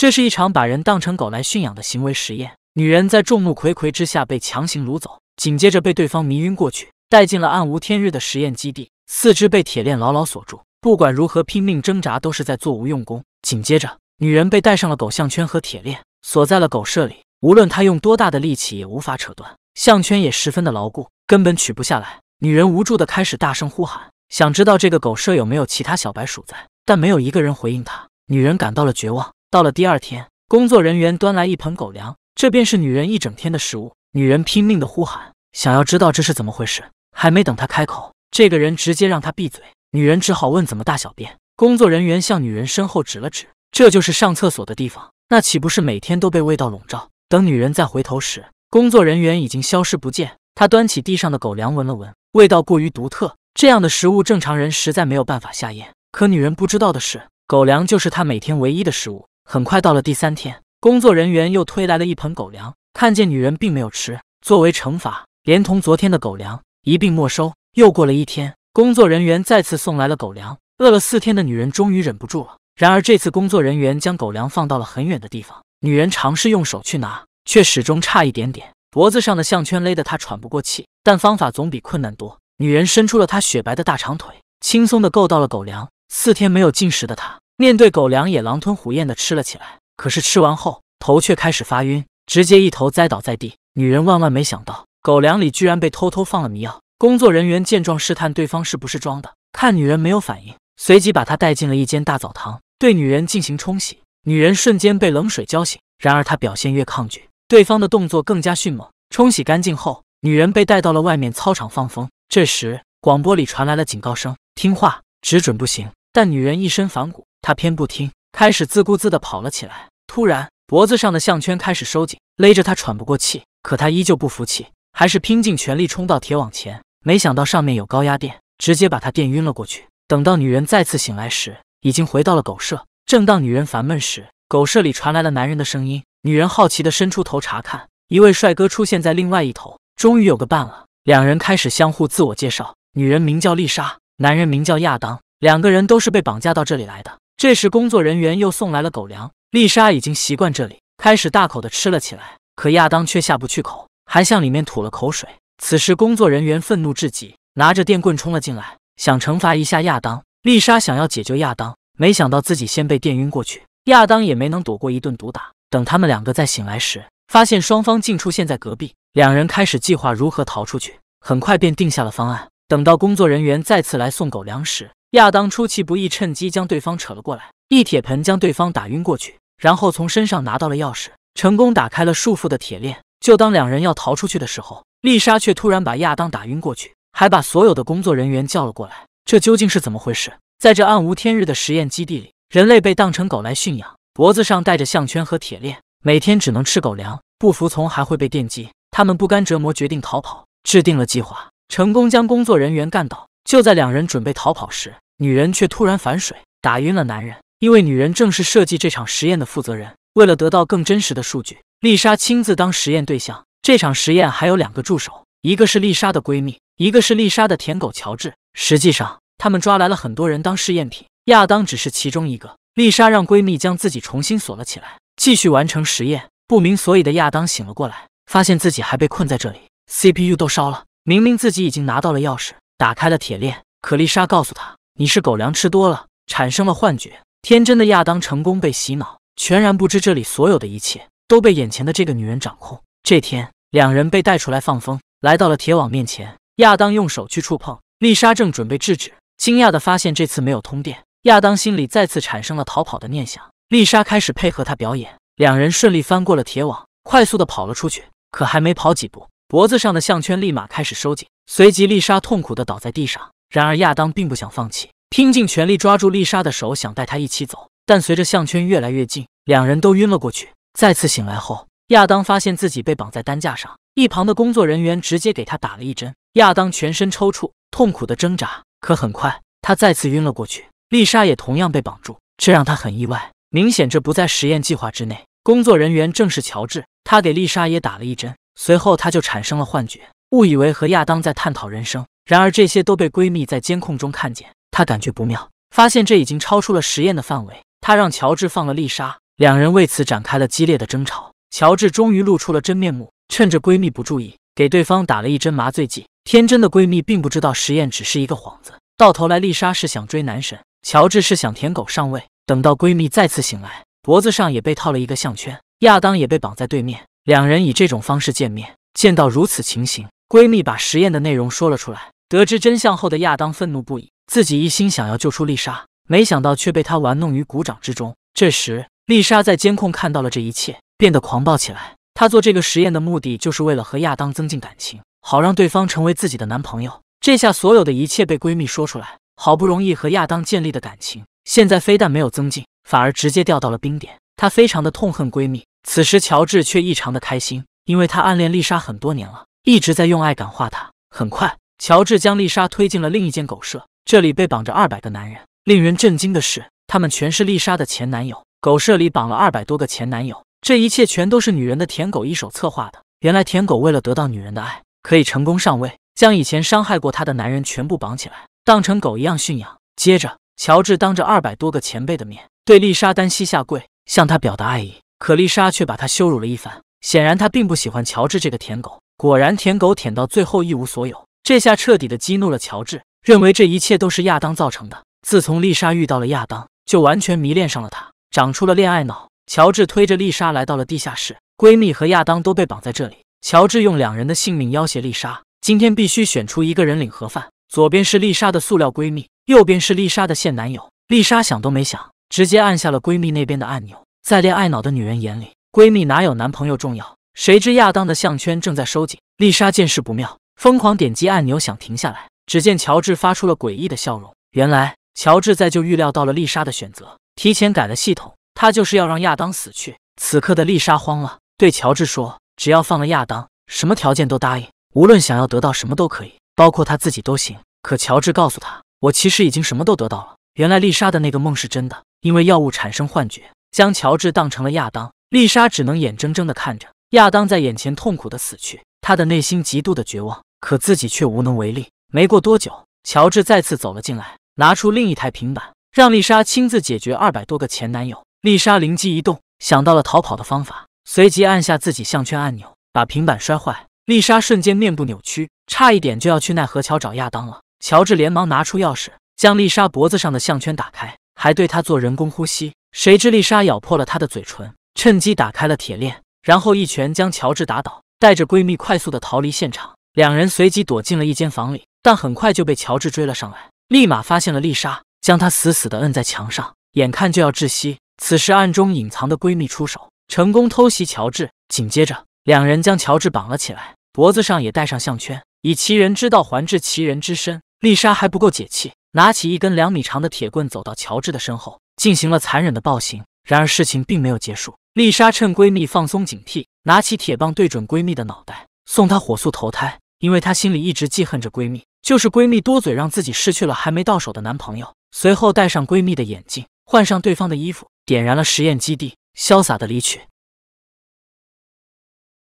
这是一场把人当成狗来驯养的行为实验。女人在众目睽睽之下被强行掳走，紧接着被对方迷晕过去，带进了暗无天日的实验基地，四肢被铁链牢牢锁住，不管如何拼命挣扎都是在做无用功。紧接着，女人被戴上了狗项圈和铁链，锁在了狗舍里，无论她用多大的力气也无法扯断项圈，也十分的牢固，根本取不下来。女人无助的开始大声呼喊，想知道这个狗舍有没有其他小白鼠在，但没有一个人回应她。女人感到了绝望。到了第二天，工作人员端来一盆狗粮，这便是女人一整天的食物。女人拼命的呼喊，想要知道这是怎么回事。还没等她开口，这个人直接让她闭嘴。女人只好问怎么大小便。工作人员向女人身后指了指，这就是上厕所的地方。那岂不是每天都被味道笼罩？等女人再回头时，工作人员已经消失不见。她端起地上的狗粮闻了闻，味道过于独特。这样的食物，正常人实在没有办法下咽。可女人不知道的是，狗粮就是她每天唯一的食物。很快到了第三天，工作人员又推来了一盆狗粮。看见女人并没有吃，作为惩罚，连同昨天的狗粮一并没收。又过了一天，工作人员再次送来了狗粮。饿了四天的女人终于忍不住了。然而这次，工作人员将狗粮放到了很远的地方。女人尝试用手去拿，却始终差一点点。脖子上的项圈勒得她喘不过气，但方法总比困难多。女人伸出了她雪白的大长腿，轻松地够到了狗粮。四天没有进食的她。面对狗粮也狼吞虎咽的吃了起来，可是吃完后头却开始发晕，直接一头栽倒在地。女人万万没想到，狗粮里居然被偷偷放了迷药。工作人员见状，试探对方是不是装的，看女人没有反应，随即把她带进了一间大澡堂，对女人进行冲洗。女人瞬间被冷水浇醒，然而她表现越抗拒，对方的动作更加迅猛。冲洗干净后，女人被带到了外面操场放风。这时广播里传来了警告声：“听话，只准不行。”但女人一身反骨。他偏不听，开始自顾自地跑了起来。突然，脖子上的项圈开始收紧，勒着他喘不过气。可他依旧不服气，还是拼尽全力冲到铁网前。没想到上面有高压电，直接把他电晕了过去。等到女人再次醒来时，已经回到了狗舍。正当女人烦闷时，狗舍里传来了男人的声音。女人好奇地伸出头查看，一位帅哥出现在另外一头。终于有个伴了，两人开始相互自我介绍。女人名叫丽莎，男人名叫亚当。两个人都是被绑架到这里来的。这时，工作人员又送来了狗粮。丽莎已经习惯这里，开始大口的吃了起来。可亚当却下不去口，还向里面吐了口水。此时，工作人员愤怒至极，拿着电棍冲了进来，想惩罚一下亚当。丽莎想要解救亚当，没想到自己先被电晕过去。亚当也没能躲过一顿毒打。等他们两个再醒来时，发现双方竟出现在隔壁。两人开始计划如何逃出去，很快便定下了方案。等到工作人员再次来送狗粮时，亚当出其不意，趁机将对方扯了过来，一铁盆将对方打晕过去，然后从身上拿到了钥匙，成功打开了束缚的铁链。就当两人要逃出去的时候，丽莎却突然把亚当打晕过去，还把所有的工作人员叫了过来。这究竟是怎么回事？在这暗无天日的实验基地里，人类被当成狗来驯养，脖子上戴着项圈和铁链，每天只能吃狗粮，不服从还会被电击。他们不甘折磨，决定逃跑，制定了计划，成功将工作人员干倒。就在两人准备逃跑时，女人却突然反水，打晕了男人。因为女人正是设计这场实验的负责人，为了得到更真实的数据，丽莎亲自当实验对象。这场实验还有两个助手，一个是丽莎的闺蜜，一个是丽莎的舔狗乔治。实际上，他们抓来了很多人当试验品，亚当只是其中一个。丽莎让闺蜜将自己重新锁了起来，继续完成实验。不明所以的亚当醒了过来，发现自己还被困在这里，CPU 都烧了，明明自己已经拿到了钥匙。打开了铁链，可丽莎告诉他：“你是狗粮吃多了，产生了幻觉。”天真的亚当成功被洗脑，全然不知这里所有的一切都被眼前的这个女人掌控。这天，两人被带出来放风，来到了铁网面前。亚当用手去触碰，丽莎正准备制止，惊讶地发现这次没有通电。亚当心里再次产生了逃跑的念想，丽莎开始配合他表演，两人顺利翻过了铁网，快速地跑了出去。可还没跑几步，脖子上的项圈立马开始收紧。随即，丽莎痛苦地倒在地上。然而，亚当并不想放弃，拼尽全力抓住丽莎的手，想带她一起走。但随着项圈越来越近，两人都晕了过去。再次醒来后，亚当发现自己被绑在担架上，一旁的工作人员直接给他打了一针。亚当全身抽搐，痛苦地挣扎。可很快，他再次晕了过去。丽莎也同样被绑住，这让他很意外，明显这不在实验计划之内。工作人员正是乔治，他给丽莎也打了一针，随后他就产生了幻觉。误以为和亚当在探讨人生，然而这些都被闺蜜在监控中看见，她感觉不妙，发现这已经超出了实验的范围。她让乔治放了丽莎，两人为此展开了激烈的争吵。乔治终于露出了真面目，趁着闺蜜不注意，给对方打了一针麻醉剂。天真的闺蜜并不知道实验只是一个幌子，到头来，丽莎是想追男神，乔治是想舔狗上位。等到闺蜜再次醒来，脖子上也被套了一个项圈，亚当也被绑在对面，两人以这种方式见面。见到如此情形，闺蜜把实验的内容说了出来，得知真相后的亚当愤怒不已，自己一心想要救出丽莎，没想到却被她玩弄于股掌之中。这时，丽莎在监控看到了这一切，变得狂暴起来。她做这个实验的目的就是为了和亚当增进感情，好让对方成为自己的男朋友。这下所有的一切被闺蜜说出来，好不容易和亚当建立的感情，现在非但没有增进，反而直接掉到了冰点。她非常的痛恨闺蜜。此时，乔治却异常的开心，因为他暗恋丽莎很多年了。一直在用爱感化他。很快，乔治将丽莎推进了另一间狗舍，这里被绑着二百个男人。令人震惊的是，他们全是丽莎的前男友。狗舍里绑了二百多个前男友，这一切全都是女人的舔狗一手策划的。原来，舔狗为了得到女人的爱，可以成功上位，将以前伤害过她的男人全部绑起来，当成狗一样驯养。接着，乔治当着二百多个前辈的面，对丽莎单膝下跪，向她表达爱意。可丽莎却把他羞辱了一番，显然她并不喜欢乔治这个舔狗。果然，舔狗舔到最后一无所有，这下彻底的激怒了乔治，认为这一切都是亚当造成的。自从丽莎遇到了亚当，就完全迷恋上了他，长出了恋爱脑。乔治推着丽莎来到了地下室，闺蜜和亚当都被绑在这里。乔治用两人的性命要挟丽莎，今天必须选出一个人领盒饭。左边是丽莎的塑料闺蜜，右边是丽莎的现男友。丽莎想都没想，直接按下了闺蜜那边的按钮。在恋爱脑的女人眼里，闺蜜哪有男朋友重要？谁知亚当的项圈正在收紧，丽莎见势不妙，疯狂点击按钮想停下来。只见乔治发出了诡异的笑容。原来乔治在就预料到了丽莎的选择，提前改了系统，他就是要让亚当死去。此刻的丽莎慌了，对乔治说：“只要放了亚当，什么条件都答应，无论想要得到什么都可以，包括他自己都行。”可乔治告诉他：“我其实已经什么都得到了。”原来丽莎的那个梦是真的，因为药物产生幻觉，将乔治当成了亚当。丽莎只能眼睁睁地看着。亚当在眼前痛苦的死去，他的内心极度的绝望，可自己却无能为力。没过多久，乔治再次走了进来，拿出另一台平板，让丽莎亲自解决二百多个前男友。丽莎灵机一动，想到了逃跑的方法，随即按下自己项圈按钮，把平板摔坏。丽莎瞬间面部扭曲，差一点就要去奈何桥找亚当了。乔治连忙拿出钥匙，将丽莎脖子上的项圈打开，还对她做人工呼吸。谁知丽莎咬破了他的嘴唇，趁机打开了铁链。然后一拳将乔治打倒，带着闺蜜快速的逃离现场。两人随即躲进了一间房里，但很快就被乔治追了上来，立马发现了丽莎，将她死死的摁在墙上，眼看就要窒息。此时暗中隐藏的闺蜜出手，成功偷袭乔治。紧接着，两人将乔治绑了起来，脖子上也戴上项圈，以其人之道还治其人之身。丽莎还不够解气，拿起一根两米长的铁棍，走到乔治的身后，进行了残忍的暴行。然而事情并没有结束。丽莎趁闺蜜放松警惕，拿起铁棒对准闺蜜的脑袋，送她火速投胎，因为她心里一直记恨着闺蜜，就是闺蜜多嘴让自己失去了还没到手的男朋友。随后戴上闺蜜的眼镜，换上对方的衣服，点燃了实验基地，潇洒的离去。